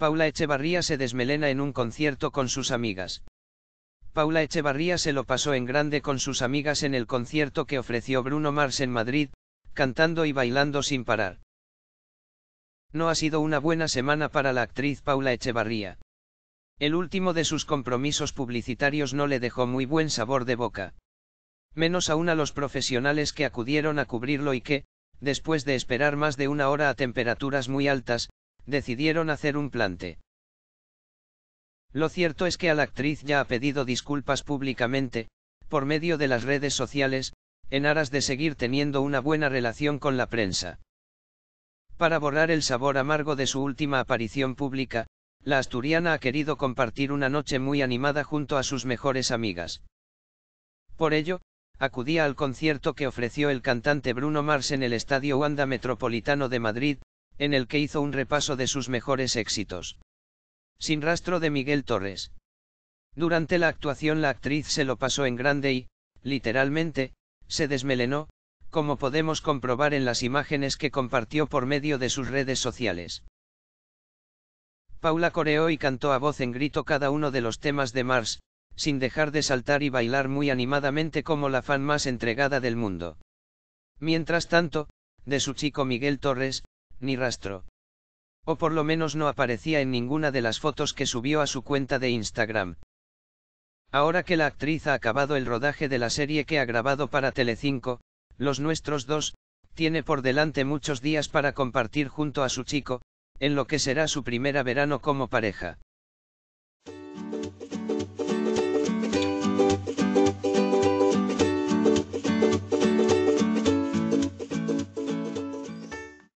Paula Echevarría se desmelena en un concierto con sus amigas. Paula Echevarría se lo pasó en grande con sus amigas en el concierto que ofreció Bruno Mars en Madrid, cantando y bailando sin parar. No ha sido una buena semana para la actriz Paula Echevarría. El último de sus compromisos publicitarios no le dejó muy buen sabor de boca. Menos aún a los profesionales que acudieron a cubrirlo y que, después de esperar más de una hora a temperaturas muy altas, decidieron hacer un plante. Lo cierto es que a la actriz ya ha pedido disculpas públicamente, por medio de las redes sociales, en aras de seguir teniendo una buena relación con la prensa. Para borrar el sabor amargo de su última aparición pública, la asturiana ha querido compartir una noche muy animada junto a sus mejores amigas. Por ello, acudía al concierto que ofreció el cantante Bruno Mars en el Estadio Wanda Metropolitano de Madrid, en el que hizo un repaso de sus mejores éxitos. Sin rastro de Miguel Torres. Durante la actuación la actriz se lo pasó en grande y, literalmente, se desmelenó, como podemos comprobar en las imágenes que compartió por medio de sus redes sociales. Paula coreó y cantó a voz en grito cada uno de los temas de Mars, sin dejar de saltar y bailar muy animadamente como la fan más entregada del mundo. Mientras tanto, de su chico Miguel Torres, ni rastro. O por lo menos no aparecía en ninguna de las fotos que subió a su cuenta de Instagram. Ahora que la actriz ha acabado el rodaje de la serie que ha grabado para Telecinco, Los Nuestros dos, tiene por delante muchos días para compartir junto a su chico, en lo que será su primera verano como pareja.